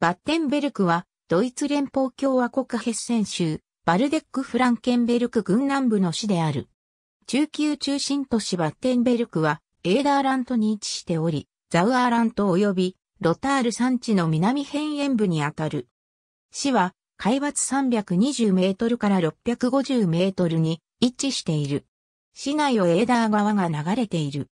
バッテンベルクは、ドイツ連邦共和国ヘッセン州、バルデック・フランケンベルク軍南部の市である。中級中心都市バッテンベルクは、エーダーラントに位置しており、ザウアーラント及び、ロタール山地の南辺縁部にあたる。市は、海抜320メートルから650メートルに位置している。市内をエーダー川が流れている。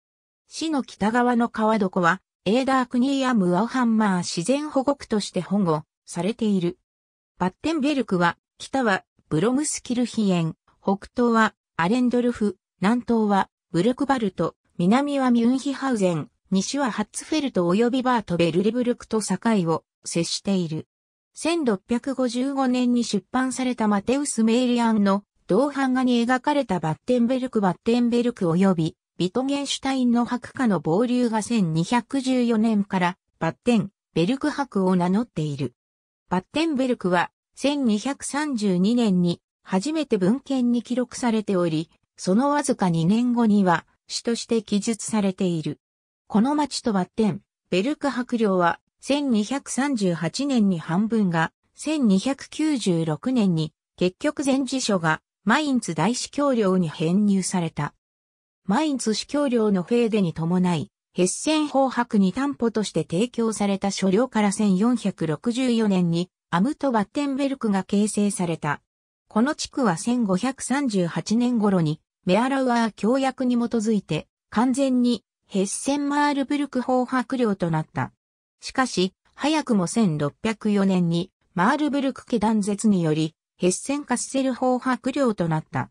市の北側の川床はエーダークニーアムアウハンマー自然保護区として保護されている。バッテンベルクは、北はブロムスキルヒエン、北東はアレンドルフ、南東はブルクバルト、南はミュンヒハウゼン、西はハッツフェルト及びバートベルリブルクと境を接している。1655年に出版されたマテウス・メイリアンの銅版画に描かれたバッテンベルク・バッテンベルク及びビトゲンシュタインの白下の傍流が1214年からバッテンベルク博を名乗っている。バッテンベルクは1232年に初めて文献に記録されており、そのわずか2年後には詩として記述されている。この町とバッテン、ベルク博領は1238年に半分が、1296年に結局前辞書がマインツ大司教領に編入された。マインツ司教領のフェーデに伴い、ヘッセン法白に担保として提供された所領から1464年にアムト・バッテンベルクが形成された。この地区は1538年頃にメアラウアー協約に基づいて完全にヘッセンマールブルク法白領となった。しかし、早くも1604年にマールブルク家断絶によりヘッセンカッセル法白領となった。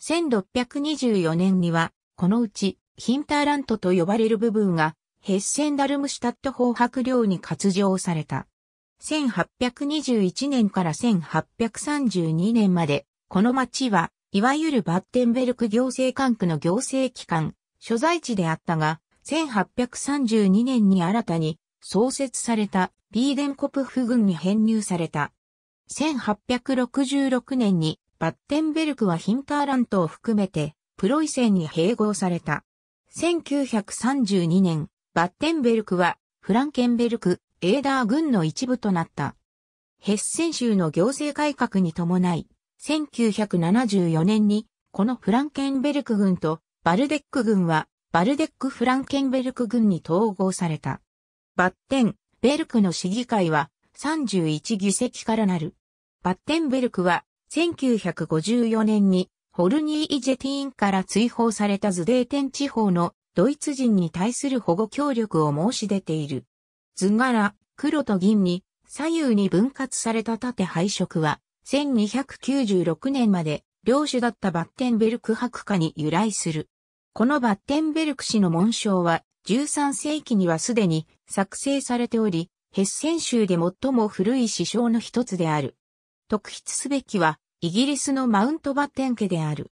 1624年にはこのうち、ヒンターラントと呼ばれる部分が、ヘッセンダルムシュタット法白領に割譲された。1821年から1832年まで、この町は、いわゆるバッテンベルク行政管区の行政機関、所在地であったが、1832年に新たに創設されたビーデンコプフ軍に編入された。1866年にバッテンベルクはヒンターラントを含めてプロイセンに併合された。1932年、バッテンベルクはフランケンベルク、エーダー軍の一部となった。ヘッセン州の行政改革に伴い、1974年に、このフランケンベルク軍とバルデック軍は、バルデック・フランケンベルク軍に統合された。バッテン、ベルクの市議会は31議席からなる。バッテンベルクは1954年にホルニー・イ・ジェティーンから追放されたズデーテン地方のドイツ人に対する保護協力を申し出ている。図柄、黒と銀に左右に分割された縦配色は、1296年まで領主だったバッテンベルク博家に由来する。このバッテンベルク氏の紋章は、13世紀にはすでに作成されており、ヘッセン州で最も古い詩章の一つである。特筆すべきは、イギリスのマウントバッテン家である。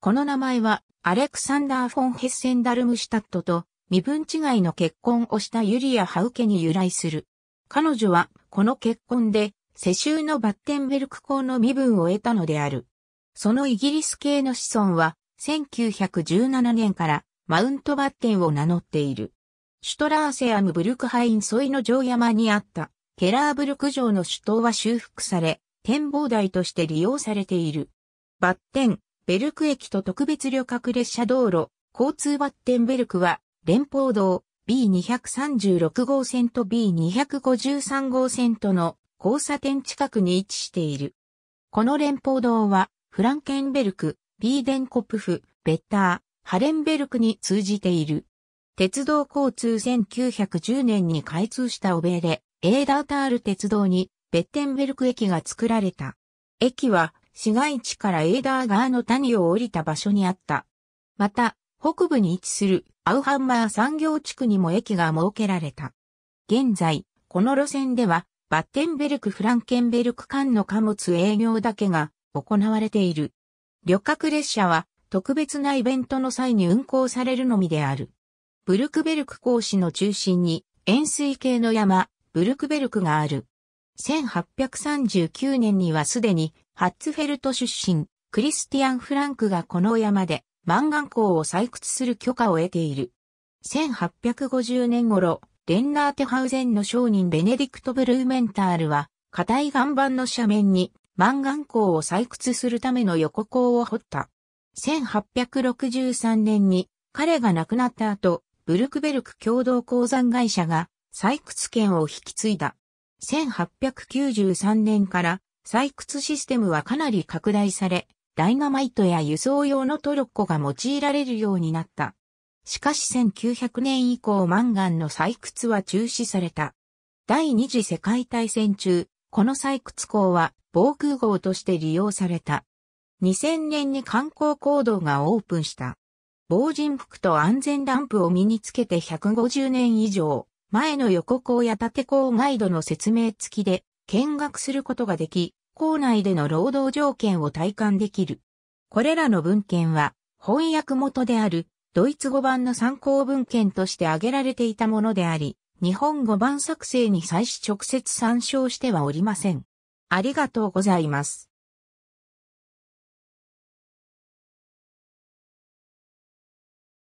この名前は、アレクサンダー・フォン・ヘッセンダルムシュタットと、身分違いの結婚をしたユリア・ハウケに由来する。彼女は、この結婚で、世襲のバッテンベルク公の身分を得たのである。そのイギリス系の子孫は、1917年からマウントバッテンを名乗っている。シュトラーセアムブルクハイン沿いの城山にあった、ケラーブルク城の首都は修復され、展望台として利用されている。バッテン、ベルク駅と特別旅客列車道路、交通バッテンベルクは、連邦道 B236 号線と B253 号線との交差点近くに位置している。この連邦道は、フランケンベルク、ビーデンコプフ、ベッター、ハレンベルクに通じている。鉄道交通1910年に開通した欧米で、エーダータール鉄道にベッテンベルク駅が作られた。駅は市街地からエーダー川の谷を降りた場所にあった。また、北部に位置するアウハンマー産業地区にも駅が設けられた。現在、この路線では、バッテンベルク・フランケンベルク間の貨物営業だけが行われている。旅客列車は特別なイベントの際に運行されるのみである。ブルクベルク公使の中心に円錐形の山、ブルクベルクがある。1839年にはすでにハッツフェルト出身、クリスティアン・フランクがこの山でマンガン鉱を採掘する許可を得ている。1850年頃、レンナーテハウゼンの商人ベネディクト・ブルーメンタールは、硬い岩盤の斜面にマンガン鉱を採掘するための横坑を掘った。1863年に彼が亡くなった後、ブルクベルク共同鉱山会社が採掘権を引き継いだ。1893年から採掘システムはかなり拡大され、ダイナマイトや輸送用のトロッコが用いられるようになった。しかし1900年以降マンガンの採掘は中止された。第二次世界大戦中、この採掘港は防空壕として利用された。2000年に観光行動がオープンした。防人服と安全ランプを身につけて150年以上、前の横校や縦校ガイドの説明付きで見学することができ、校内での労働条件を体感できる。これらの文献は翻訳元であるドイツ語版の参考文献として挙げられていたものであり、日本語版作成に際し直接参照してはおりません。ありがとうございます。